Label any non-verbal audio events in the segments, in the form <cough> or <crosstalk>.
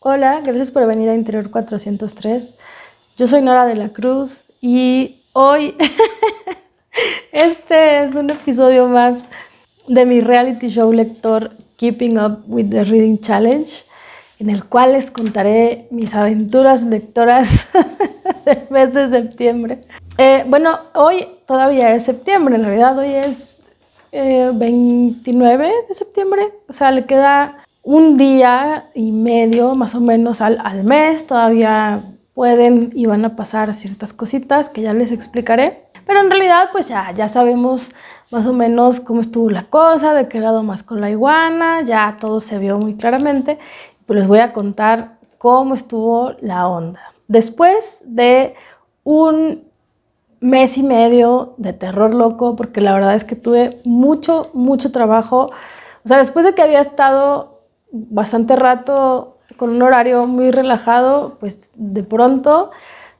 Hola, gracias por venir a Interior 403. Yo soy Nora de la Cruz y hoy <laughs> este es un episodio más de mi reality show lector Keeping Up with the Reading Challenge, en el cual les contaré mis aventuras lectoras <laughs> del mes de septiembre. Eh, bueno, hoy todavía es septiembre, en realidad hoy es 29 eh, de septiembre, o sea, le queda un día y medio más o menos al, mes, todavía pueden y van a pasar ciertas cositas que ya les explicaré, pero en realidad pues ya, ya sabemos más o menos cómo estuvo la cosa, de qué lado más con la iguana, ya todo se vio muy claramente, pues les voy a contar cómo estuvo la onda. Después de un mes y medio de terror loco, porque la verdad es que tuve mucho, mucho trabajo. O sea, después de que había estado bastante rato con un horario muy relajado, pues de pronto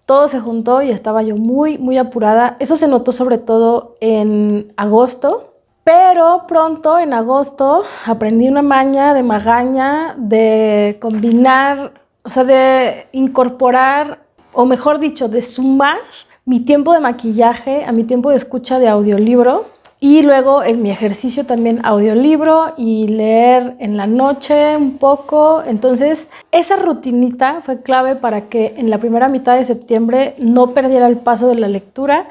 todo se juntó y estaba yo muy, muy apurada. Eso se notó sobre todo en agosto, pero pronto en agosto aprendí una maña de magaña de combinar, o sea, de incorporar, o mejor dicho, de sumar mi tiempo de maquillaje, a mi tiempo de escucha de audiolibro y luego en mi ejercicio también audiolibro y leer en la noche un poco. Entonces, esa rutinita fue clave para que en la primera mitad de septiembre no perdiera el paso de la lectura.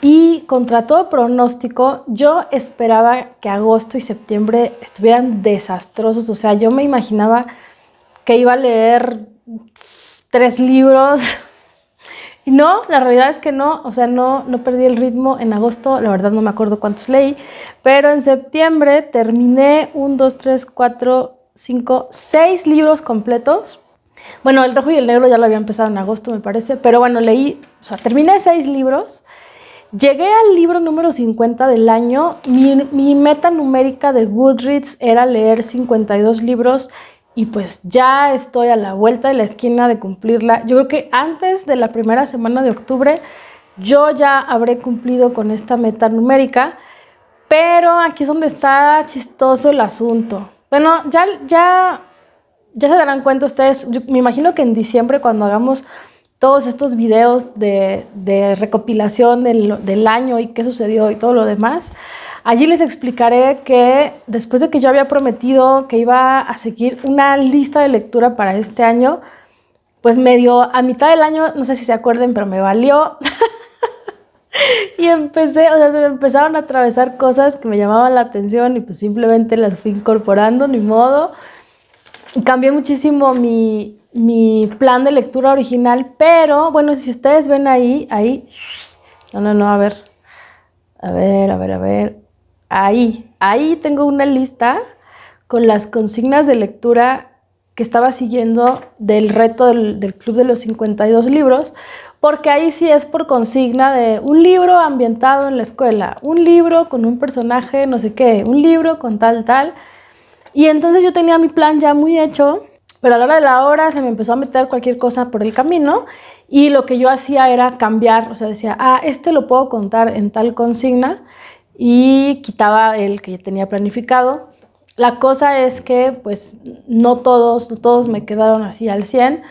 Y contra todo pronóstico, yo esperaba que agosto y septiembre estuvieran desastrosos. O sea, yo me imaginaba que iba a leer tres libros no, la realidad es que no, o sea, no, no perdí el ritmo en agosto, la verdad no me acuerdo cuántos leí, pero en septiembre terminé un, dos, tres, cuatro, cinco, seis libros completos. Bueno, el rojo y el negro ya lo había empezado en agosto, me parece, pero bueno, leí, o sea, terminé seis libros. Llegué al libro número 50 del año. Mi, meta numérica de Goodreads era leer 52 libros y pues ya estoy a la vuelta de la esquina de cumplirla. Yo creo que antes de la primera semana de octubre yo ya habré cumplido con esta meta numérica, pero aquí es donde está chistoso el asunto. Bueno, ya, ya, ya se darán cuenta ustedes, me imagino que en diciembre cuando hagamos todos estos videos de, recopilación del año y qué sucedió y todo lo demás, Allí les explicaré que después de que yo había prometido que iba a seguir una lista de lectura para este año, pues medio a mitad del año, no sé si se acuerden, pero me valió. <laughs> y empecé, o sea, se me empezaron a atravesar cosas que me llamaban la atención y pues simplemente las fui incorporando, ni modo. Y cambié muchísimo mi, mi plan de lectura original, pero bueno, si ustedes ven ahí, ahí, no, no, no, a ver, a ver, a ver, a ver ahí, ahí tengo una lista con las consignas de lectura que estaba siguiendo del reto del, Club de los 52 libros, porque ahí sí es por consigna de un libro ambientado en la escuela, un libro con un personaje, no sé qué, un libro con tal, tal. Y entonces yo tenía mi plan ya muy hecho, pero a la hora de la hora se me empezó a meter cualquier cosa por el camino y lo que yo hacía era cambiar, o sea, decía, ah, este lo puedo contar en tal consigna y quitaba el que tenía planificado. La cosa es que pues no todos, no todos me quedaron así al 100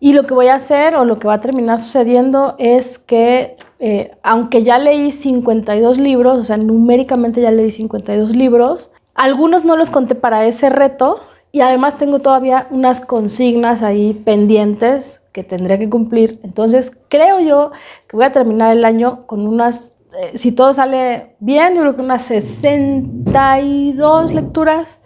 y lo que voy a hacer o lo que va a terminar sucediendo es que eh, aunque ya leí 52 libros, o sea, numéricamente ya leí 52 libros, algunos no los conté para ese reto y además tengo todavía unas consignas ahí pendientes que tendría que cumplir. Entonces creo yo que voy a terminar el año con unas eh, si todo sale bien, yo creo que unas 62 lecturas.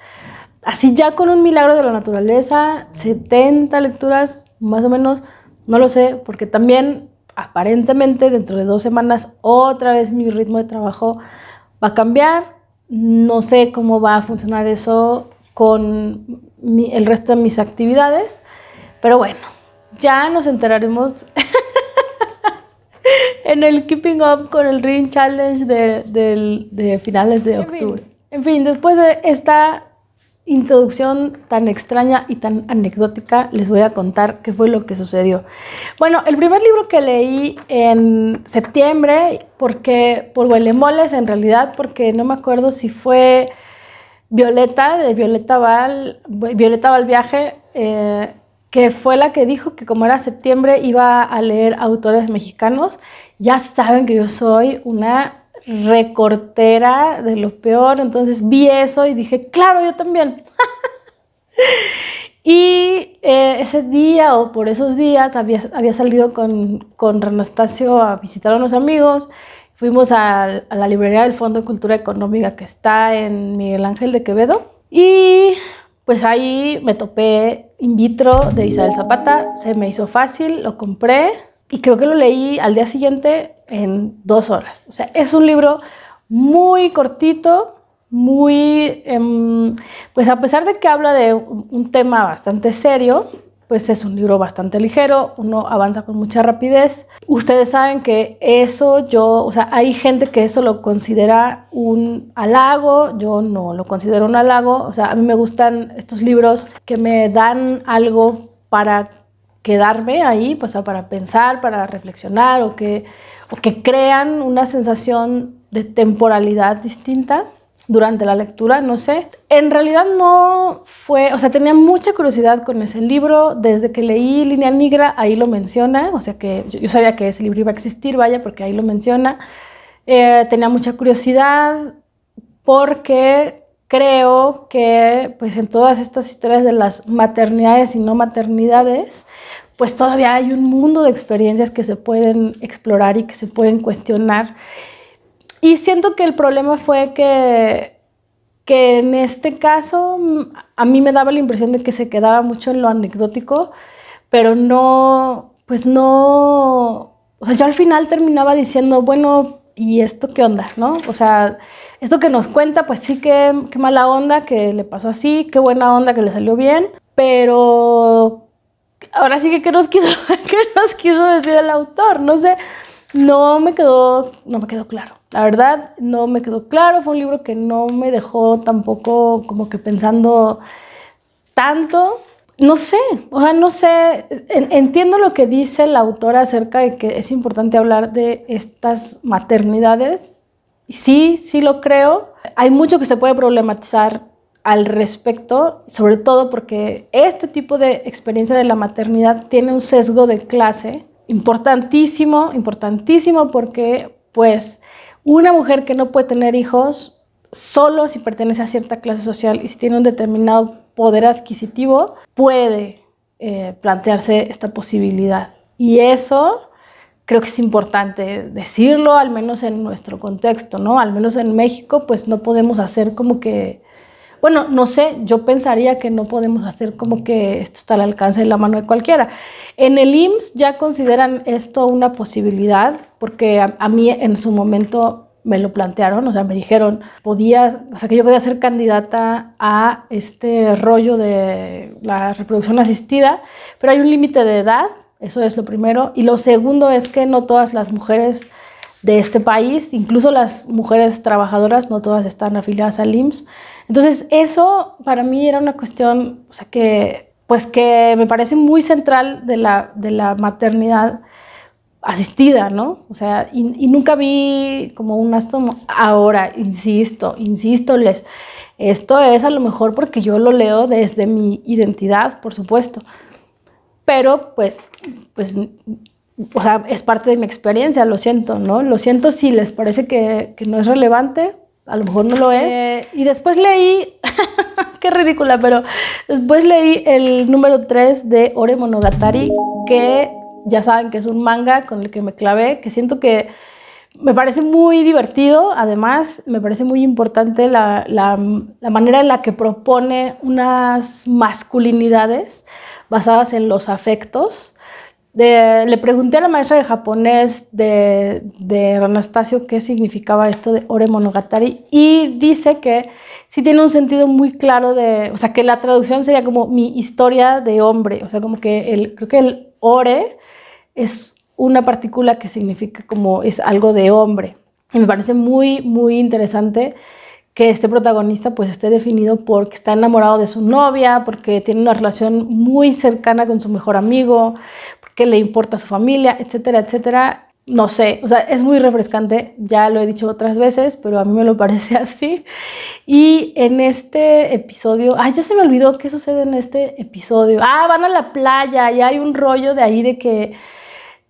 Así ya con un milagro de la naturaleza, 70 lecturas, más o menos, no lo sé, porque también aparentemente dentro de dos semanas otra vez mi ritmo de trabajo va a cambiar. No sé cómo va a funcionar eso con el resto de mis actividades, pero bueno, ya nos enteraremos <laughs> en el Keeping Up con el Ring Challenge de, finales de octubre. En fin, después de esta introducción tan extraña y tan anecdótica, les voy a contar qué fue lo que sucedió. Bueno, el primer libro que leí en septiembre, porque por Huelemoles en realidad, porque no me acuerdo si fue Violeta, de Violeta Val, Violeta Val Viaje, eh, que fue la que dijo que como era septiembre iba a leer autores mexicanos. Ya saben que yo soy una recortera de lo peor, entonces vi eso y dije, claro, yo también. <laughs> y eh, ese día o por esos días había, había salido con, con a visitar a unos amigos. Fuimos a, a la librería del Fondo de Cultura Económica que está en Miguel Ángel de Quevedo y pues ahí me topé in vitro de Isabel Zapata. Se me hizo fácil, lo compré y creo que lo leí al día siguiente en dos horas. O sea, es un libro muy cortito, muy, em, pues a pesar de que habla de un tema bastante serio, pues es un libro bastante ligero, uno avanza con mucha rapidez. Ustedes saben que eso yo, o sea, hay gente que eso lo considera un halago, yo no lo considero un halago, o sea, a mí me gustan estos libros que me dan algo para quedarme ahí, pues, o sea, para pensar, para reflexionar o que, o que crean una sensación de temporalidad distinta durante la lectura, no sé. En realidad no fue, o sea, tenía mucha curiosidad con ese libro. Desde que leí Línea Negra, ahí lo menciona, o sea que yo, sabía que ese libro iba a existir, vaya, porque ahí lo menciona. Eh, tenía mucha curiosidad porque creo que pues en todas estas historias de las maternidades y no maternidades, pues todavía hay un mundo de experiencias que se pueden explorar y que se pueden cuestionar y siento que el problema fue que, que en este caso mm, a mí me daba la impresión de que se quedaba mucho en lo anecdótico, pero no, pues no, o sea, yo al final terminaba diciendo, bueno, ¿y esto qué onda? ¿No? O sea, esto que nos cuenta, pues sí, que qué mala onda que le pasó así, qué buena onda que le salió bien, pero ahora sí que qué nos quiso, <laughs> qué nos quiso decir el autor, no sé, no me quedó, no me quedó claro. La verdad, no me quedó claro, fue un libro que no me dejó tampoco como que pensando tanto. No sé, o sea, no sé, entiendo lo que dice la autora acerca de que es importante hablar de estas maternidades. Y sí, sí lo creo. Hay mucho que se puede problematizar al respecto, sobre todo porque este tipo de experiencia de la maternidad tiene un sesgo de clase importantísimo, importantísimo porque pues una mujer que no puede tener hijos solo si pertenece a cierta clase social y si tiene un determinado poder adquisitivo, puede eh, plantearse esta posibilidad. Y eso creo que es importante decirlo, al menos en nuestro contexto, ¿no? Al menos en México, pues no podemos hacer como que bueno, no sé, yo pensaría que no podemos hacer como que esto está al alcance de la mano de cualquiera. En el IMSS ya consideran esto una posibilidad, porque a, mí en su momento me lo plantearon, o sea, me dijeron, podía, o sea, que yo podía ser candidata a este rollo de la reproducción asistida, pero hay un límite de edad, eso es lo primero, y lo segundo es que no todas las mujeres de este país, incluso las mujeres trabajadoras, no todas están afiliadas al IMSS, entonces, eso para mí era una cuestión, o sea, que, pues, me parece muy central de la, maternidad asistida, ¿no? O sea, y, nunca vi como un astomo. Ahora, insisto, insisto les esto es a lo mejor porque yo lo leo desde mi identidad, por supuesto, pero pues, pues, o sea, es parte de mi experiencia, lo siento, ¿no? Lo siento si les parece que no es relevante, a lo mejor no lo es. Eh, y después leí, <laughs> qué ridícula, pero después leí el número 3 de Ore Monogatari, que ya saben que es un manga con el que me clavé, que siento que me parece muy divertido, además me parece muy importante la, la manera en la que propone unas masculinidades basadas en los afectos le pregunté a la maestra de japonés de, de Anastasio qué significaba esto de Ore Monogatari y dice que sí tiene un sentido muy claro de, o sea, que la traducción sería como mi historia de hombre, o sea, como que el, creo que el Ore es una partícula que significa como es algo de hombre. Y me parece muy, muy interesante que este protagonista pues esté definido porque está enamorado de su novia, porque tiene una relación muy cercana con su mejor amigo, qué le importa a su familia, etcétera, etcétera. No sé, o sea, es muy refrescante, ya lo he dicho otras veces, pero a mí me lo <laughs> parece así. Y en este episodio, ay, ya se me olvidó qué sucede en este episodio. Ah, van a la playa y hay un rollo de ahí de que,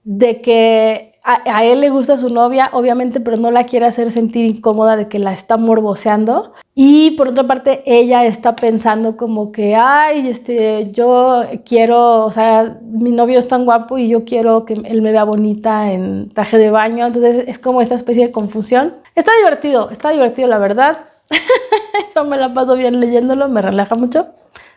de que a, él le gusta su novia, obviamente, pero no la quiere hacer sentir incómoda de que la está morboseando. Y por otra parte, ella está pensando como que, ay, este, yo quiero, o sea, mi novio es tan guapo y yo quiero que él me vea bonita en traje de baño. Entonces es como esta especie de confusión. Está divertido, está divertido, la verdad. <laughs> yo me la paso bien leyéndolo, me relaja mucho.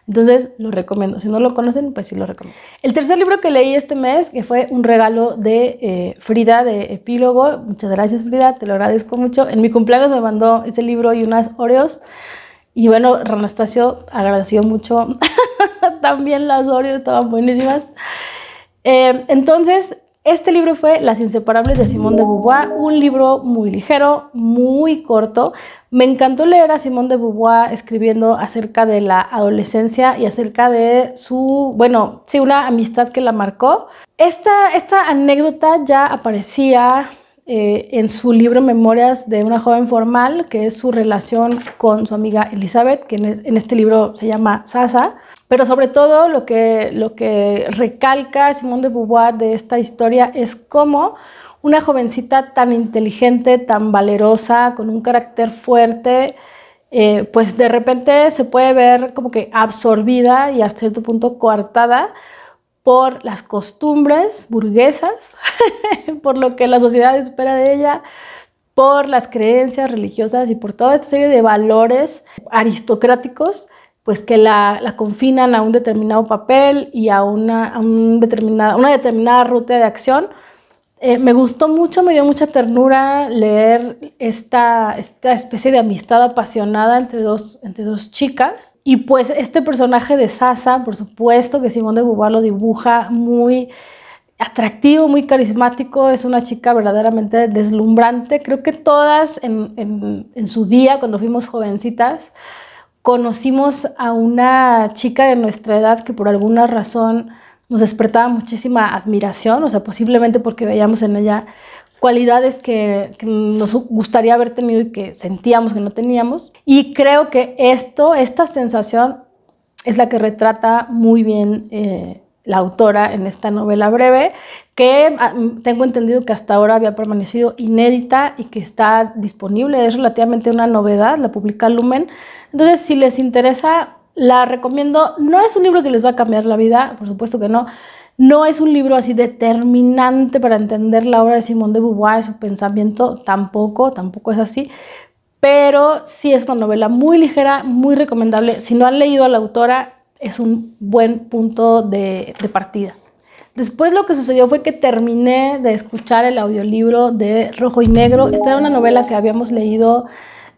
Entonces, lo recomiendo. Si no lo conocen, pues sí lo recomiendo. El tercer libro que leí este mes, que fue un regalo de eh, Frida, de Epílogo. Muchas gracias, Frida, te lo agradezco mucho. En mi cumpleaños me mandó ese libro y unas Oreos. Y bueno, Ranastasio agradeció mucho. <laughs> También las Oreos estaban buenísimas. Eh, entonces, este libro fue Las Inseparables de Simón de Beauvoir, un libro muy ligero, muy corto, me encantó leer a Simone de Beauvoir escribiendo acerca de la adolescencia y acerca de su, bueno, sí, una amistad que la marcó. Esta, esta anécdota ya aparecía eh, en su libro Memorias de una joven formal, que es su relación con su amiga Elizabeth, que en, este libro se llama Sasa. Pero sobre todo lo que, lo que recalca Simone de Beauvoir de esta historia es cómo una jovencita tan inteligente, tan valerosa, con un carácter fuerte, eh, pues de repente se puede ver como que absorbida y hasta cierto punto coartada por las costumbres burguesas, <laughs> por lo que la sociedad espera de ella, por las creencias religiosas y por toda esta serie de valores aristocráticos pues que la, confinan a un determinado papel y a una determinada ruta de acción eh, me gustó mucho, me dio mucha ternura leer esta, esta especie de amistad apasionada entre dos, entre dos chicas. Y pues este personaje de Sasa, por supuesto que Simón de Beauvoir lo dibuja muy atractivo, muy carismático, es una chica verdaderamente deslumbrante. Creo que todas en su día, cuando fuimos jovencitas, conocimos a una chica de nuestra edad que por alguna razón nos despertaba muchísima admiración, o sea, posiblemente porque veíamos en ella cualidades que, nos gustaría haber tenido y que sentíamos que no teníamos. Y creo que esto, esta sensación, es la que retrata muy bien eh, la autora en esta novela breve, que ah, tengo entendido que hasta ahora había permanecido inédita y que está disponible, es relativamente una novedad, la publica Lumen. Entonces, si les interesa la recomiendo. No es un libro que les va a cambiar la vida, por supuesto que no. No es un libro así determinante para entender la obra de Simón de Beauvoir, su pensamiento, tampoco, tampoco es así. Pero sí es una novela muy ligera, muy recomendable. Si no han leído a la autora, es un buen punto de, de partida. Después lo que sucedió fue que terminé de escuchar el audiolibro de Rojo y Negro. Esta era una novela que habíamos leído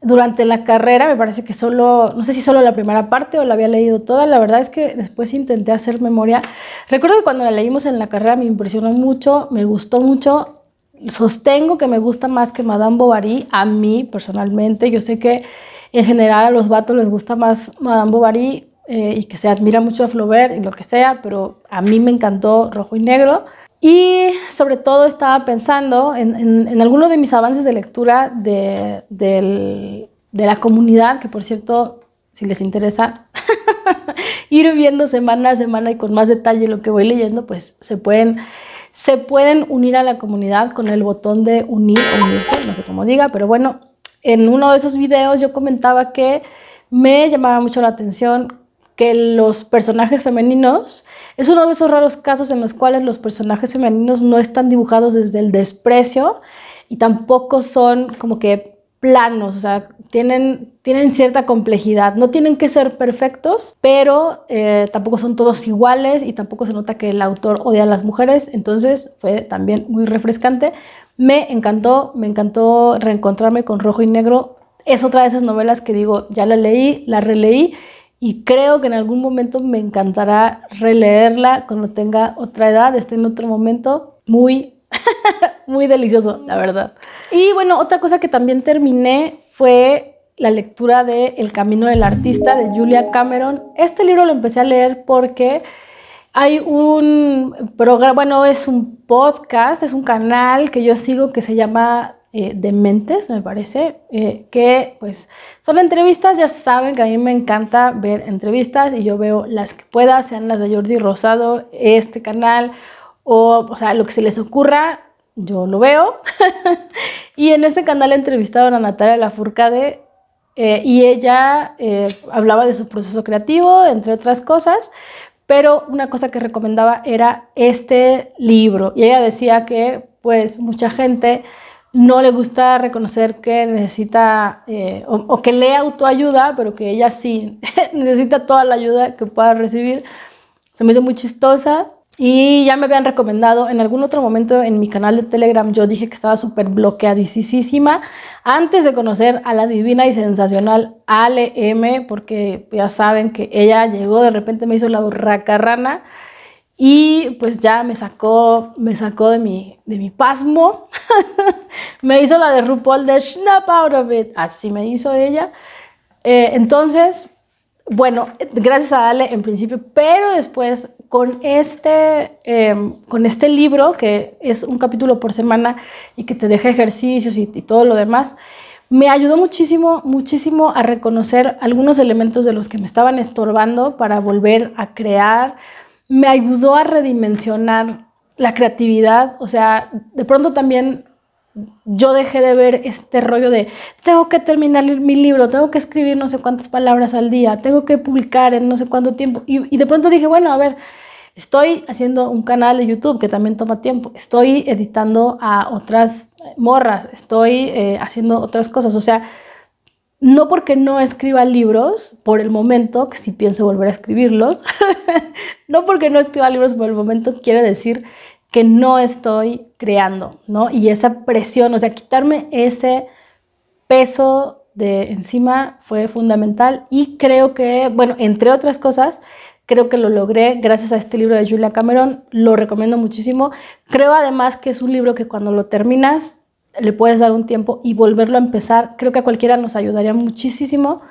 durante la carrera, me parece que solo, no sé si solo la primera parte o la había leído toda, la verdad es que después intenté hacer memoria. Recuerdo que cuando la leímos en la carrera me impresionó mucho, me gustó mucho, sostengo que me gusta más que Madame Bovary, a mí personalmente. Yo sé que en general a los vatos les gusta más Madame Bovary eh, y que se admira mucho a Flaubert y lo que sea, pero a mí me encantó Rojo y Negro. Y sobre todo estaba pensando en, algunos de mis avances de lectura de, de, la comunidad, que por cierto, si les interesa <laughs> ir viendo semana a semana y con más detalle lo que voy leyendo, pues se pueden, se pueden unir a la comunidad con el botón de unir o unirse, no sé cómo diga, pero bueno, en uno de esos videos yo comentaba que me llamaba mucho la atención que los personajes femeninos, es uno de esos raros casos en los cuales los personajes femeninos no están dibujados desde el desprecio y tampoco son como que planos, o sea, tienen, tienen cierta complejidad, no tienen que ser perfectos, pero eh, tampoco son todos iguales y tampoco se nota que el autor odia a las mujeres, entonces fue también muy refrescante. Me encantó, me encantó reencontrarme con Rojo y Negro. Es otra de esas novelas que digo, ya la leí, la releí y creo que en algún momento me encantará releerla cuando tenga otra edad, esté en otro momento. Muy, <laughs> muy delicioso, la verdad. Y bueno, otra cosa que también terminé fue la lectura de El Camino del Artista de Julia Cameron. Este libro lo empecé a leer porque hay un programa, bueno, es un podcast, es un canal que yo sigo que se llama eh, de mentes me parece, eh, que pues son entrevistas, ya saben que a mí me encanta ver entrevistas y yo veo las que pueda, sean las de Jordi Rosado, este canal, o, o sea, lo que se les ocurra, yo lo veo. <laughs> y en este canal entrevistaron a Natalia la eh, y ella eh, hablaba de su proceso creativo, entre otras cosas, pero una cosa que recomendaba era este libro y ella decía que pues mucha gente no le gusta reconocer que necesita eh, o, que le autoayuda, pero que ella sí <laughs> necesita toda la ayuda que pueda recibir. Se me hizo muy chistosa y ya me habían recomendado en algún otro momento en mi canal de Telegram. Yo dije que estaba súper bloqueadísima antes de conocer a la divina y sensacional Ale M, porque ya saben que ella llegó de repente, me hizo la burracarrana. rana y pues ya me sacó, me sacó de mi, de mi pasmo, <laughs> me hizo la de RuPaul de Snap Out of It, así me hizo ella. Eh, entonces, bueno, gracias a Ale en principio, pero después con este, em, con este libro, que es un capítulo por semana y que te deja ejercicios y, y todo lo demás, me ayudó muchísimo, muchísimo a reconocer algunos elementos de los que me estaban estorbando para volver a crear me ayudó a redimensionar la creatividad. O sea, de pronto también yo dejé de ver este rollo de tengo que terminar mi libro, tengo que escribir no sé cuántas palabras al día, tengo que publicar en no sé cuánto tiempo. Y, de pronto dije, bueno, a ver, estoy haciendo un canal de YouTube que también toma tiempo, estoy editando a otras morras, estoy eh, haciendo otras cosas. O sea, no porque no escriba libros por el momento, que sí pienso volver a escribirlos, <laughs> no porque no escriba libros por el momento quiere decir que no estoy creando, ¿no? Y esa presión, o sea, quitarme ese peso de encima fue fundamental y creo que, bueno, entre otras cosas, creo que lo logré gracias a este libro de Julia Cameron, lo recomiendo muchísimo. Creo además que es un libro que cuando lo terminas le puedes dar un tiempo y volverlo a empezar. Creo que a cualquiera nos ayudaría muchísimo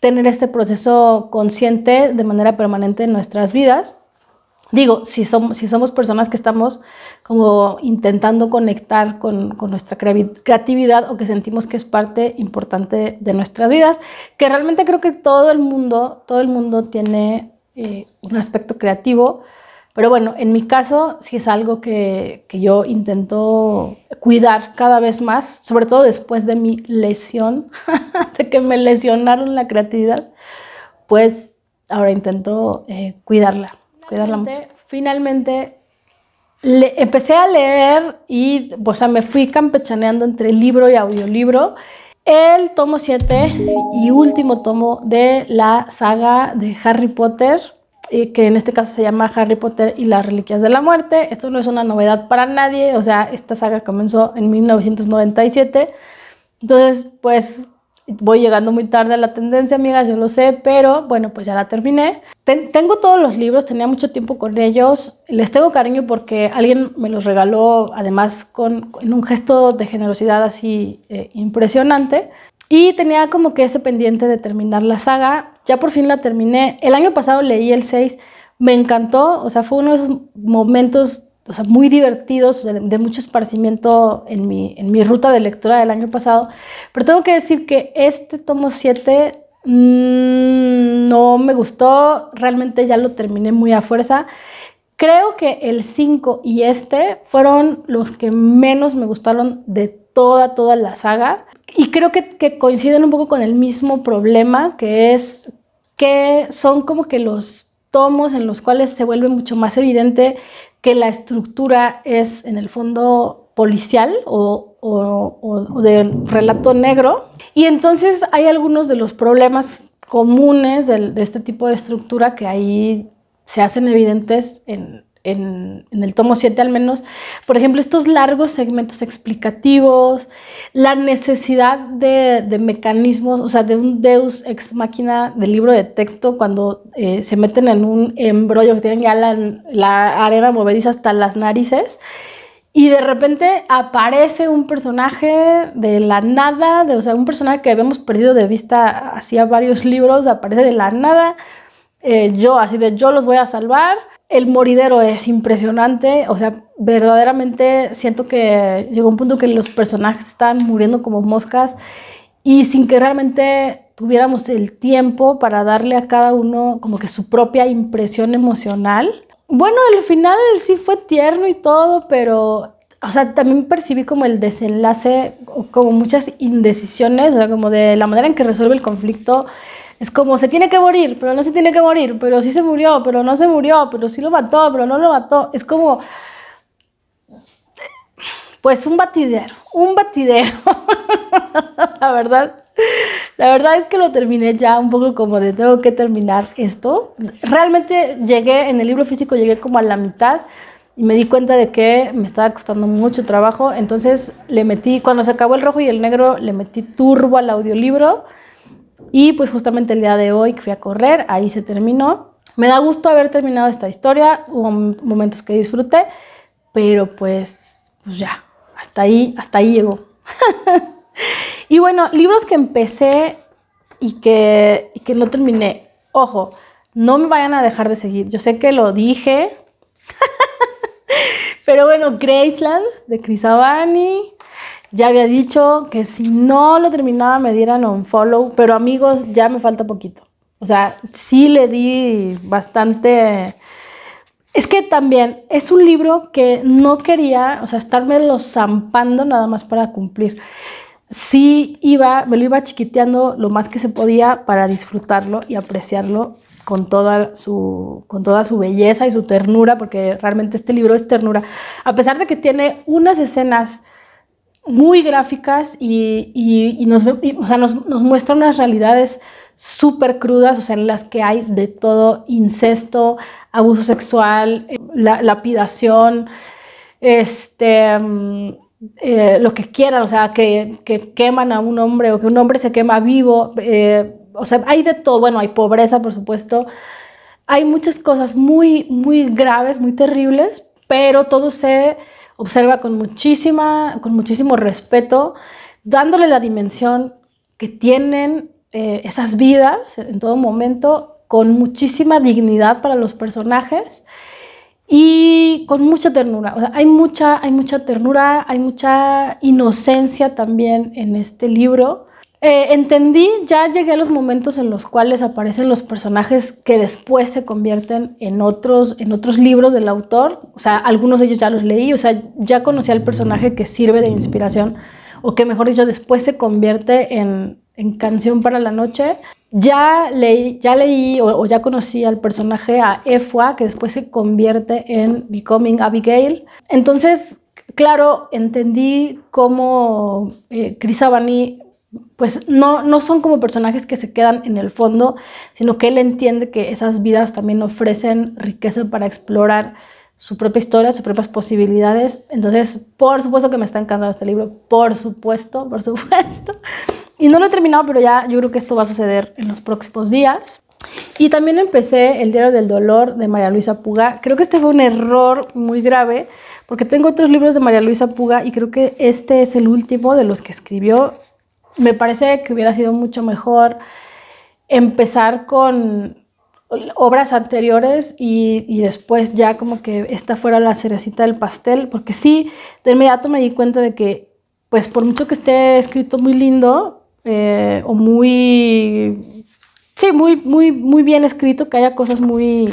tener este proceso consciente de manera permanente en nuestras vidas. Digo, si somos, personas que estamos como intentando conectar con, nuestra creatividad o que sentimos que es parte importante de nuestras vidas, que realmente creo que todo el mundo, todo el mundo tiene eh, un aspecto creativo, pero bueno, en mi caso si es algo que, yo intento cuidar cada vez más, sobre todo después de mi lesión, <laughs> de que me lesionaron la creatividad, pues ahora intento eh, cuidarla, cuidarla mucho. Finalmente, empecé a leer y, me fui campechaneando entre libro y audiolibro el tomo 7 y último tomo de la saga de Harry Potter que en este caso se llama Harry Potter y las Reliquias de la Muerte. Esto no es una novedad para nadie, o sea, esta saga comenzó en 1997. Entonces, pues voy llegando muy tarde a la tendencia, amigas, yo lo sé, pero bueno, pues ya la terminé. tengo todos los libros, tenía mucho tiempo con ellos, les tengo cariño porque alguien me los regaló, además con, un gesto de generosidad así eh, impresionante. Y tenía como que ese pendiente de terminar la saga. Ya por fin la terminé. El año pasado leí el 6. Me encantó. O sea, fue uno de esos momentos muy divertidos, de, mucho esparcimiento en mi, en mi, ruta de lectura del año pasado. Pero tengo que decir que este tomo 7 mm, no me gustó. Realmente ya lo terminé muy a fuerza. Creo que el 5 y este fueron los que menos me gustaron de toda, toda la saga y creo que, coinciden un poco con el mismo problema, que es que son como que los tomos en los cuales se vuelve mucho más evidente que la estructura es en el fondo policial o, o, de relato negro. Y entonces hay algunos de los problemas comunes de este tipo de estructura que ahí se hacen evidentes en, en, el tomo 7 al menos, por ejemplo, estos largos segmentos explicativos, la necesidad de, mecanismos, o sea, de un deus ex máquina del libro de texto cuando eh, se meten en un embrollo que tienen ya la, la arena movediza hasta las narices. Y de repente aparece un personaje de la nada, de, o sea, un personaje que habíamos perdido de vista hacía varios libros, aparece de la nada, eh, yo, así de yo los voy a salvar. El moridero es impresionante, o sea, verdaderamente siento que llegó un punto que los personajes están muriendo como moscas y sin que realmente tuviéramos el tiempo para darle a cada uno como que su propia impresión emocional. Bueno, al final sí fue tierno y todo, pero, o sea, también percibí como el desenlace, como muchas indecisiones, o sea, como de la manera en que resuelve el conflicto es como, se tiene que morir, pero no se tiene que morir, pero sí se murió, pero no se murió, pero sí lo mató, pero no lo mató. Es como, pues un batidero, un batidero. <laughs> la verdad, la verdad es que lo terminé ya un poco como de tengo que terminar esto. Realmente llegué en el libro físico, llegué como a la mitad y me di cuenta de que me estaba costando mucho trabajo. Entonces le metí, cuando se acabó el rojo y el negro, le metí turbo al audiolibro. Y pues justamente el día de hoy que fui a correr, ahí se terminó. Me da gusto haber terminado esta historia, hubo momentos que disfruté, pero pues, pues ya, hasta ahí, hasta ahí llegó. <laughs> y bueno, libros que empecé y que, que no terminé. Ojo, no me vayan a dejar de seguir. Yo sé que lo dije, <laughs> pero bueno, Graceland de Chris ya había dicho que si no lo terminaba me dieran un follow, pero amigos, ya me falta poquito. O sea, sí le di bastante... Es que también es un libro que no quería, o sea, estarme lo zampando nada más para cumplir. Sí iba, me lo iba chiquiteando lo más que se podía para disfrutarlo y apreciarlo con toda su, con toda su belleza y su ternura, porque realmente este libro es ternura. A pesar de que tiene unas escenas muy gráficas y, nos, nos, muestra unas realidades súper crudas, o sea, en las que hay de todo, incesto, abuso sexual, eh, lapidación, este, mm, eh, lo que quieran, o sea, que, queman a un hombre o que un hombre se quema vivo, eh, o sea, hay de todo, bueno, hay pobreza, por supuesto, hay muchas cosas muy, muy graves, muy terribles, pero todo se observa con, muchísima, con muchísimo respeto, dándole la dimensión que tienen eh, esas vidas en todo momento, con muchísima dignidad para los personajes y con mucha ternura. hay, mucha, hay mucha ternura, hay mucha inocencia también en este libro eh, entendí, ya llegué a los momentos en los cuales aparecen los personajes que después se convierten en otros, en otros libros del autor. O sea, algunos de ellos ya los leí, o sea, ya conocí al personaje que sirve de inspiración, o que mejor dicho, después se convierte en, Canción para la Noche. Ya leí, ya leí o, ya conocí al personaje a Efua que después se convierte en Becoming Abigail. Entonces, claro, entendí cómo eh, Chris pues no, no son como personajes que se quedan en el fondo, sino que él entiende que esas vidas también ofrecen riqueza para explorar su propia historia, sus propias posibilidades. Entonces, por supuesto que me está encantando este libro, por supuesto, por supuesto. Y no lo he terminado, pero ya yo creo que esto va a suceder en los próximos días. Y también empecé El diario del dolor de María Luisa Puga. Creo que este fue un error muy grave, porque tengo otros libros de María Luisa Puga y creo que este es el último de los que escribió me parece que hubiera sido mucho mejor empezar con obras anteriores y, después ya como que esta fuera la cerecita del pastel, porque sí, de inmediato me di cuenta de que, pues por mucho que esté escrito muy lindo eh, o muy, sí, muy, muy, muy bien escrito, que haya cosas muy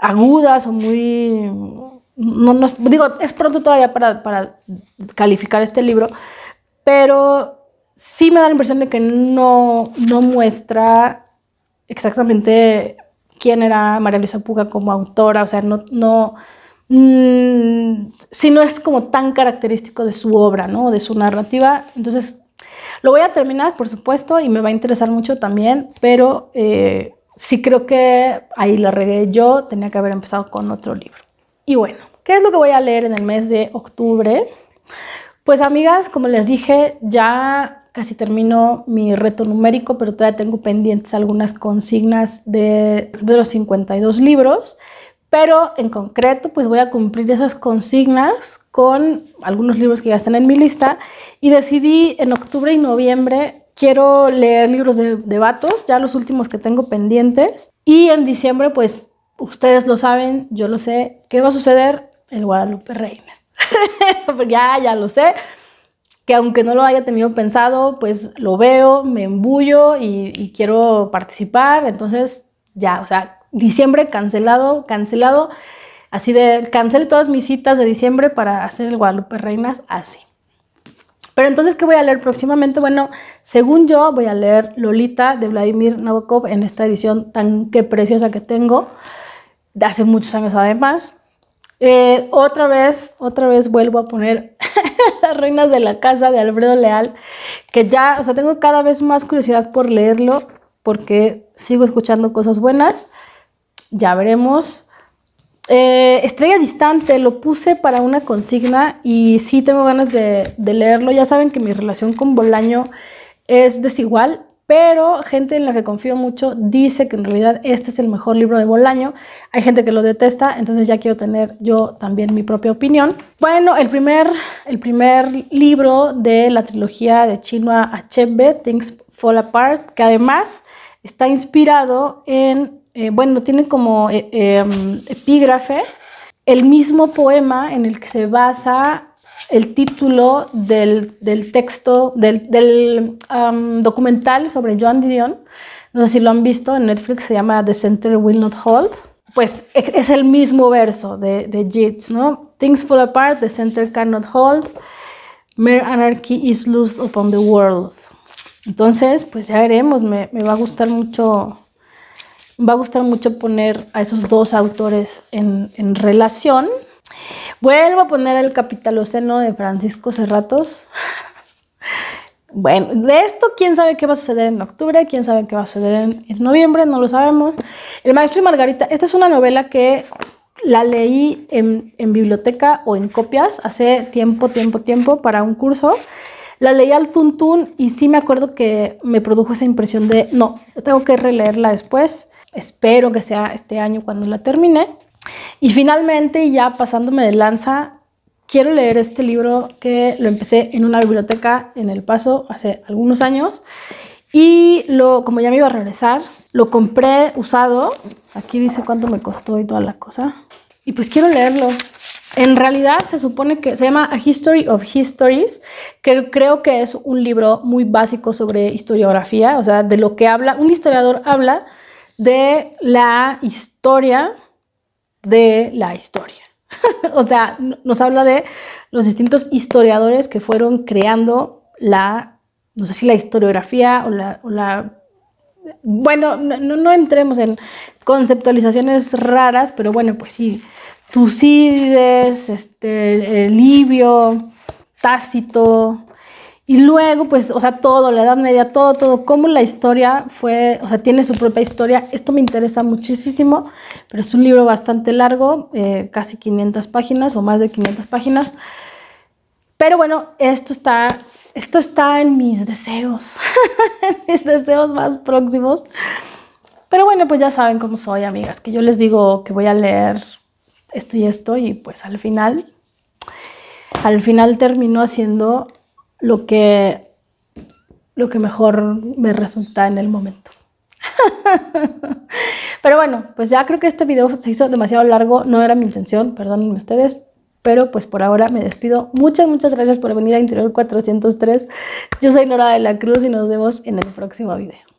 agudas o muy, no, no digo, es pronto todavía para, para calificar este libro, pero sí me da la impresión de que no, no muestra exactamente quién era María Luisa Puga como autora, o sea, no, no mm, si no es como tan característico de su obra, ¿no? De su narrativa. Entonces, lo voy a terminar, por supuesto, y me va a interesar mucho también, pero eh, sí creo que ahí la regué yo, tenía que haber empezado con otro libro. Y bueno, ¿qué es lo que voy a leer en el mes de octubre? Pues amigas, como les dije, ya Casi termino mi reto numérico, pero todavía tengo pendientes algunas consignas de, los 52 libros. Pero en concreto, pues voy a cumplir esas consignas con algunos libros que ya están en mi lista. Y decidí en octubre y noviembre quiero leer libros de, de, vatos, ya los últimos que tengo pendientes. Y en diciembre, pues ustedes lo saben, yo lo sé, ¿qué va a suceder? El Guadalupe Reyes. <laughs> ya, ya lo sé, que aunque no lo haya tenido pensado, pues lo veo, me embullo y, quiero participar. Entonces, ya, o sea, diciembre cancelado, cancelado. Así de, cancelé todas mis citas de diciembre para hacer el Guadalupe Reinas, así. Pero entonces, ¿qué voy a leer próximamente? Bueno, según yo, voy a leer Lolita de Vladimir Nabokov en esta edición tan que preciosa que tengo, de hace muchos años además. Eh, otra vez, otra vez vuelvo a poner <laughs> Las Reinas de la Casa de Alfredo Leal, que ya, o sea, tengo cada vez más curiosidad por leerlo, porque sigo escuchando cosas buenas. Ya veremos. Eh, Estrella Distante, lo puse para una consigna y sí tengo ganas de, de leerlo. Ya saben que mi relación con Bolaño es desigual pero gente en la que confío mucho dice que en realidad este es el mejor libro de Bolaño. Hay gente que lo detesta, entonces ya quiero tener yo también mi propia opinión. Bueno, el primer, el primer libro de la trilogía de Chinua Achebe, Things Fall Apart, que además está inspirado en, eh, bueno, tiene como eh, em, epígrafe el mismo poema en el que se basa el título del, del texto, del, del um, documental sobre John Dion. No sé si lo han visto en Netflix, se llama The Center Will Not Hold. Pues es el mismo verso de, de Yeats, ¿no? Things fall apart, the center cannot hold. Mere anarchy is loosed upon the world. Entonces, pues ya veremos, me, me va a gustar mucho va a gustar mucho poner a esos dos autores en, en, relación Vuelvo a poner el capitaloceno de Francisco Cerratos. Bueno, de esto, quién sabe qué va a suceder en octubre, quién sabe qué va a suceder en, noviembre, no lo sabemos. El maestro y Margarita, esta es una novela que la leí en, en biblioteca o en copias hace tiempo, tiempo, tiempo para un curso. La leí al tuntún y sí me acuerdo que me produjo esa impresión de, no, tengo que releerla después. Espero que sea este año cuando la termine. Y finalmente, ya pasándome de lanza, quiero leer este libro que lo empecé en una biblioteca en El Paso hace algunos años. Y lo, como ya me iba a regresar, lo compré usado. Aquí dice cuánto me costó y toda la cosa. Y pues quiero leerlo. En realidad se supone que se llama A History of Histories, que creo que es un libro muy básico sobre historiografía, o sea, de lo que habla, un historiador habla de la historia de la historia. <laughs> o sea, nos habla de los distintos historiadores que fueron creando la, no sé si la historiografía o la... bueno, no, entremos en conceptualizaciones raras, pero bueno, pues sí, Tucídides, este, Livio, Tácito, y luego, pues, o sea, todo, la Edad Media, todo, todo, cómo la historia fue, o sea, tiene su propia historia. Esto me interesa muchísimo, pero es un libro bastante largo, eh, casi 500 páginas o más de 500 páginas. Pero bueno, esto está, esto está en mis deseos, <laughs> en mis deseos más próximos. Pero bueno, pues ya saben cómo soy, amigas, que yo les digo que voy a leer esto y esto y pues al final, al final termino haciendo lo que, lo que mejor me resulta en el momento. <laughs> pero bueno, pues ya creo que este video se hizo demasiado largo, no era mi intención, perdónenme ustedes, pero pues por ahora me despido. Muchas, muchas gracias por venir a Interior 403. Yo soy Nora de la Cruz y nos vemos en el próximo video.